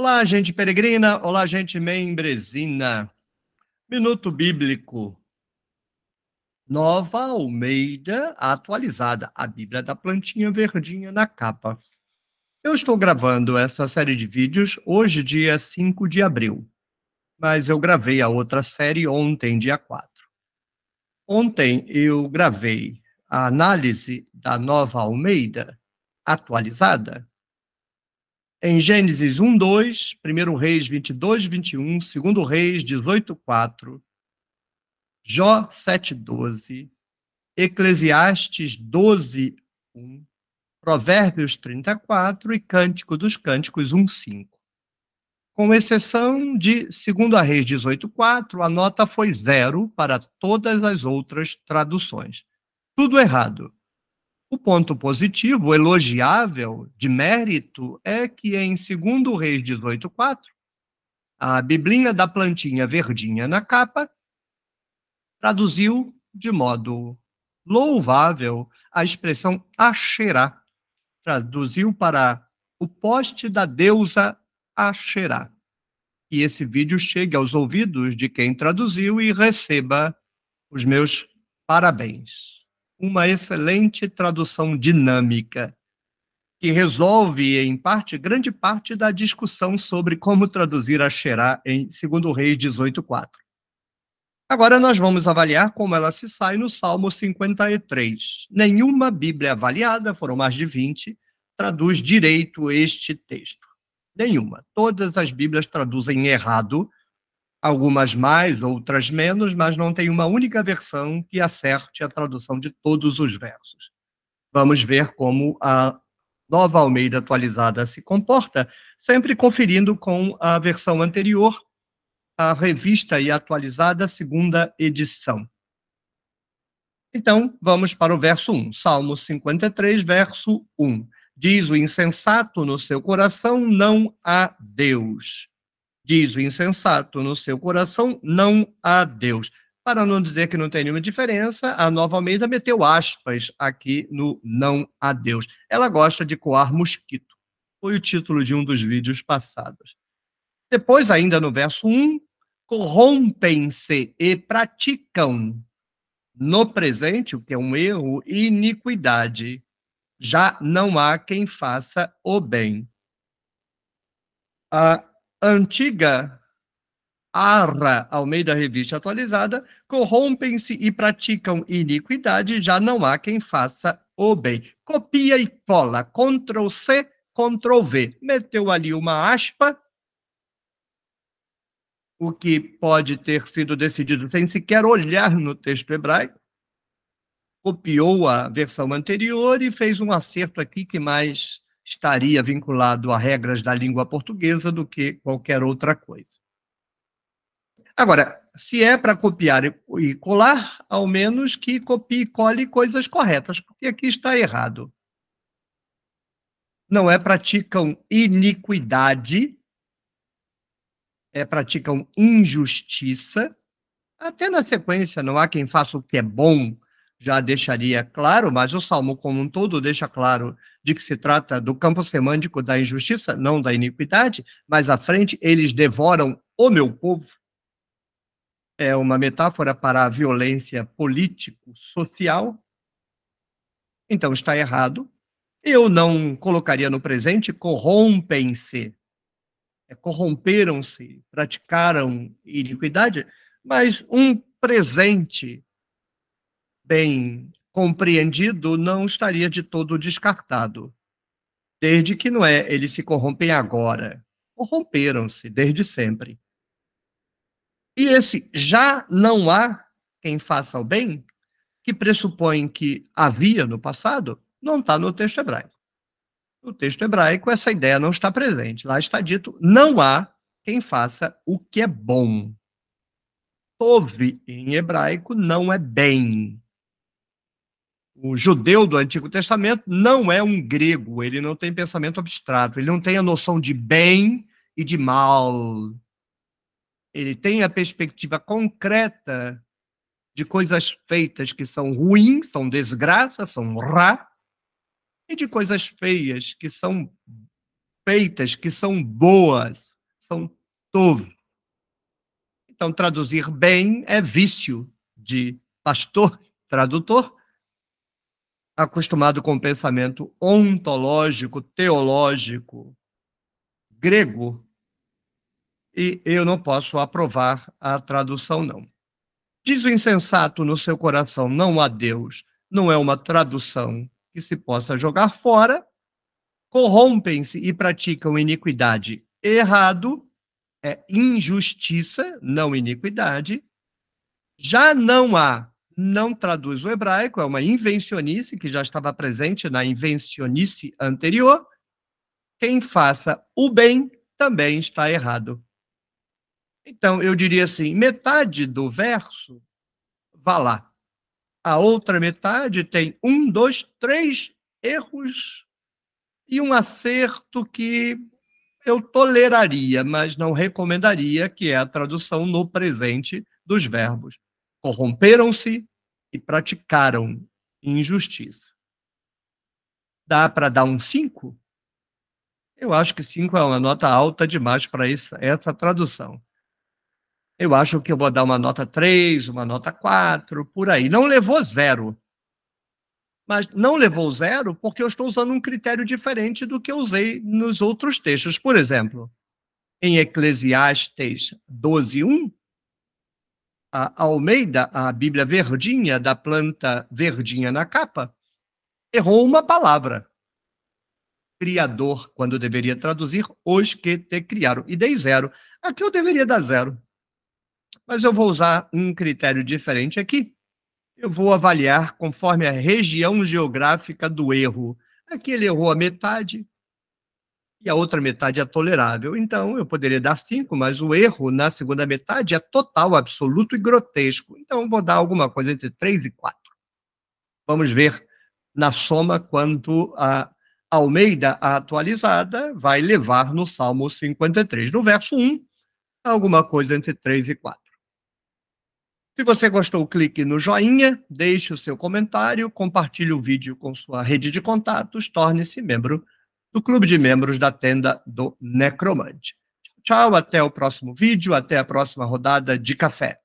Olá, gente peregrina, olá, gente membresina. Minuto Bíblico. Nova Almeida atualizada, a Bíblia da plantinha verdinha na capa. Eu estou gravando essa série de vídeos hoje, dia 5 de abril, mas eu gravei a outra série ontem, dia 4. Ontem eu gravei a análise da Nova Almeida atualizada em Gênesis 1, 2, 1 Reis 22, 21, 2 Reis 18, 4, Jó 7, 12, Eclesiastes 12, 1, Provérbios 34 e Cântico dos Cânticos 1, 5. Com exceção de 2 Reis 18, 4, a nota foi zero para todas as outras traduções. Tudo errado. O ponto positivo, elogiável, de mérito, é que em 2 Reis 18,4, a Biblinha da plantinha verdinha na capa traduziu de modo louvável a expressão Asherá, traduziu para o poste da deusa Asherá. E esse vídeo chegue aos ouvidos de quem traduziu e receba os meus parabéns uma excelente tradução dinâmica, que resolve, em parte, grande parte da discussão sobre como traduzir a Xerá em 2 Reis 18,4. Agora nós vamos avaliar como ela se sai no Salmo 53. Nenhuma Bíblia avaliada, foram mais de 20, traduz direito este texto. Nenhuma. Todas as Bíblias traduzem errado algumas mais, outras menos, mas não tem uma única versão que acerte a tradução de todos os versos. Vamos ver como a nova Almeida atualizada se comporta, sempre conferindo com a versão anterior, a revista e atualizada segunda edição. Então, vamos para o verso 1, Salmo 53, verso 1. Diz o insensato no seu coração: não há Deus. Diz o insensato no seu coração, não há Deus. Para não dizer que não tem nenhuma diferença, a Nova Almeida meteu aspas aqui no não há Deus. Ela gosta de coar mosquito. Foi o título de um dos vídeos passados. Depois, ainda no verso 1, corrompem-se e praticam no presente, o que é um erro, iniquidade. Já não há quem faça o bem. Ah, antiga, Arra, da Revista Atualizada, corrompem-se e praticam iniquidade, já não há quem faça o bem. Copia e cola, Ctrl C, Ctrl V. Meteu ali uma aspa, o que pode ter sido decidido sem sequer olhar no texto hebraico. Copiou a versão anterior e fez um acerto aqui que mais estaria vinculado a regras da língua portuguesa do que qualquer outra coisa. Agora, se é para copiar e colar, ao menos que copie e cole coisas corretas, porque aqui está errado. Não é praticam iniquidade, é praticam injustiça. Até na sequência, não há quem faça o que é bom, já deixaria claro, mas o Salmo como um todo deixa claro de que se trata do campo semântico da injustiça, não da iniquidade, mas à frente eles devoram o meu povo. É uma metáfora para a violência político-social. Então está errado. Eu não colocaria no presente corrompem-se. É, corromperam-se, praticaram iniquidade, mas um presente bem compreendido não estaria de todo descartado. Desde que não é, eles se corrompem agora. Corromperam-se desde sempre. E esse já não há quem faça o bem, que pressupõe que havia no passado, não está no texto hebraico. No texto hebraico, essa ideia não está presente. Lá está dito: não há quem faça o que é bom. Tove, em hebraico, não é bem o judeu do Antigo Testamento não é um grego, ele não tem pensamento abstrato, ele não tem a noção de bem e de mal. Ele tem a perspectiva concreta de coisas feitas que são ruins, são desgraças são rá, e de coisas feias que são feitas, que são boas, são tov. Então, traduzir bem é vício de pastor, tradutor, acostumado com o pensamento ontológico, teológico, grego, e eu não posso aprovar a tradução, não. Diz o insensato no seu coração: não há Deus, não é uma tradução que se possa jogar fora. Corrompem-se e praticam iniquidade. Errado é injustiça, não iniquidade. Já não há não traduz o hebraico, é uma invencionice que já estava presente na invencionice anterior. Quem faça o bem também está errado. Então, eu diria assim: metade do verso, vá lá. A outra metade tem um, dois, três erros e um acerto que eu toleraria, mas não recomendaria, que é a tradução no presente dos verbos. Corromperam-se, e praticaram injustiça. Dá para dar um 5? Eu acho que 5 é uma nota alta demais para essa, tradução. Eu acho que eu vou dar uma nota 3, uma nota 4, por aí. Não levou zero. Mas não levou zero porque eu estou usando um critério diferente do que eu usei nos outros textos. Por exemplo, em Eclesiastes 12, 1, a Almeida, a Bíblia verdinha, da planta verdinha na capa, errou uma palavra. Criador, quando deveria traduzir, os que te criaram. E dei zero. Aqui eu deveria dar zero. Mas eu vou usar um critério diferente aqui. Eu vou avaliar conforme a região geográfica do erro. Aqui ele errou a metade, e a outra metade é tolerável. Então, eu poderia dar cinco, mas o erro na segunda metade é total, absoluto e grotesco. Então, vou dar alguma coisa entre três e quatro. Vamos ver na soma quanto a Almeida a atualizada vai levar no Salmo 53. No verso 1, alguma coisa entre 3 e 4. Se você gostou, clique no joinha, deixe o seu comentário, compartilhe o vídeo com sua rede de contatos, torne-se membro do clube de membros da tenda do Necromante. Tchau, até o próximo vídeo, até a próxima rodada de café.